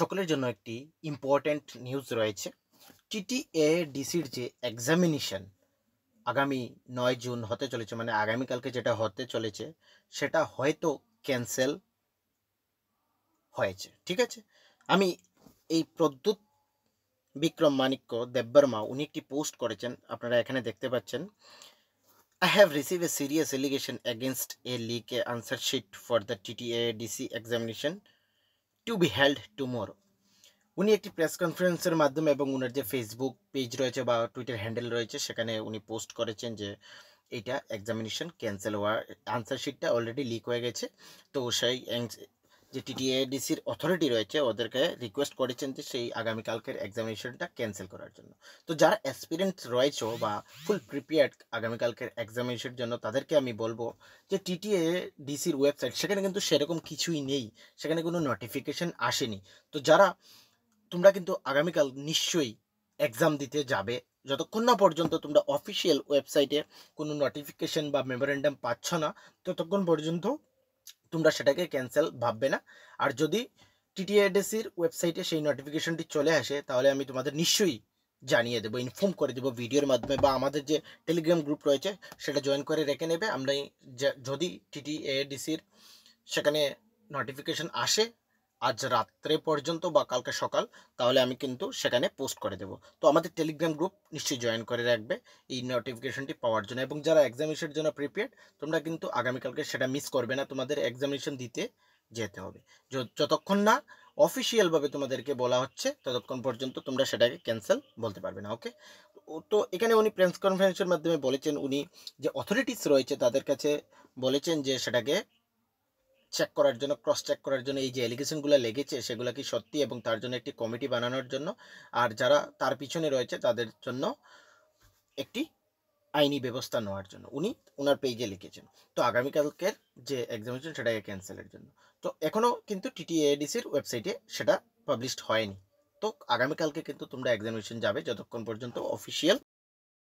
সকলের জন্য একটি ইম্পর্ট্যান্ট নিউজ রয়েছে টিটিএ ডিসির যে এক্সামিনেশান আগামী নয় জুন হতে চলেছে মানে আগামীকালকে যেটা হতে চলেছে সেটা হয়তো ক্যান্সেল হয়েছে ঠিক আছে আমি এই প্রদ্যুৎ বিক্রম মানিক্য দেববর্মা উনি একটি পোস্ট করেছেন আপনারা এখানে দেখতে পাচ্ছেন I I have received a serious allegation against a leak answer sheet for the TTA DC examination to be held tomorrow উনি একটি প্রেস কনফারেন্সের মাধ্যমে এবং উনার যে ফেসবুক পেজ রয়েছে বা টুইটার হ্যান্ডেল রয়েছে সেখানে উনি পোস্ট করেছেন যে এটা এক্সামিনেশন ক্যান্সেল হওয়ার আনসার শিটটা অলরেডি লিক হয়ে গেছে তো সেই যে টিটিএডিসির অথরিটি রয়েছে ওদেরকে রিকোয়েস্ট করেছেন যে সেই আগামীকালকের এক্সামিনেশনটা ক্যান্সেল করার জন্য তো যারা এক্সপিরিয়েন্স রয়েছে বা ফুল প্রিপেয়ার্ড আগামীকালকের এক্সামিনেশনের জন্য তাদেরকে আমি বলবো যে টিটিএডিসির ওয়েবসাইট সেখানে কিন্তু সেরকম কিছুই নেই সেখানে কোনো নোটিফিকেশন আসেনি তো যারা তোমরা কিন্তু আগামীকাল নিশ্চয়ই এক্সাম দিতে যাবে যতক্ষণ না পর্যন্ত তোমরা অফিসিয়াল ওয়েবসাইটে কোনো নোটিফিকেশন বা মেমোরেন্ডাম পাচ্ছ না ততক্ষণ পর্যন্ত তোমরা সেটাকে ক্যান্সেল ভাববে না আর যদি টিটিআইডিসির ওয়েবসাইটে সেই নোটিফিকেশনটি চলে আসে তাহলে আমি তোমাদের নিশ্চয়ই জানিয়ে দেবো ইনফর্ম করে দেবো ভিডিওর মাধ্যমে বা আমাদের যে টেলিগ্রাম গ্রুপ রয়েছে সেটা জয়েন করে রেখে নেবে আমরা যদি টিটিএডিসির সেখানে নোটিফিকেশন আসে আজ রাত্রে পর্যন্ত বা কালকে সকাল তাহলে আমি কিন্তু সেখানে পোস্ট করে দেব তো আমাদের টেলিগ্রাম গ্রুপ নিশ্চয়ই জয়েন করে রাখবে এই নোটিফিকেশনটি পাওয়ার জন্য এবং যারা এক্সামিনেশনের জন্য প্রিপেয়ার তোমরা কিন্তু আগামীকালকে সেটা মিস করবে না তোমাদের এক্সামিনেশন দিতে যেতে হবে যতক্ষণ না অফিসিয়ালভাবে তোমাদেরকে বলা হচ্ছে ততক্ষণ পর্যন্ত তোমরা সেটাকে ক্যান্সেল বলতে পারবে না ওকে তো এখানে উনি প্রেস কনফারেন্সের মাধ্যমে বলেছেন উনি যে অথরিটিস রয়েছে তাদের কাছে বলেছেন যে সেটাকে চেক করার জন্য ক্রস চেক করার জন্য এই যে অ্যালিগেশনগুলো লেগেছে সেগুলো কি সত্যি এবং তার জন্য একটি কমিটি বানানোর জন্য আর যারা তার পিছনে রয়েছে তাদের জন্য একটি আইনি ব্যবস্থা নেওয়ার জন্য উনি ওনার পেজে লিখেছেন তো আগামীকালকের যে এক্সামিনেশন সেটাকে ক্যান্সেলের জন্য তো এখনও কিন্তু টিটিএডিসির ওয়েবসাইটে সেটা পাবলিশড হয়নি তো আগামীকালকে কিন্তু তোমরা এক্সামিনেশন যাবে যতক্ষণ পর্যন্ত অফিসিয়াল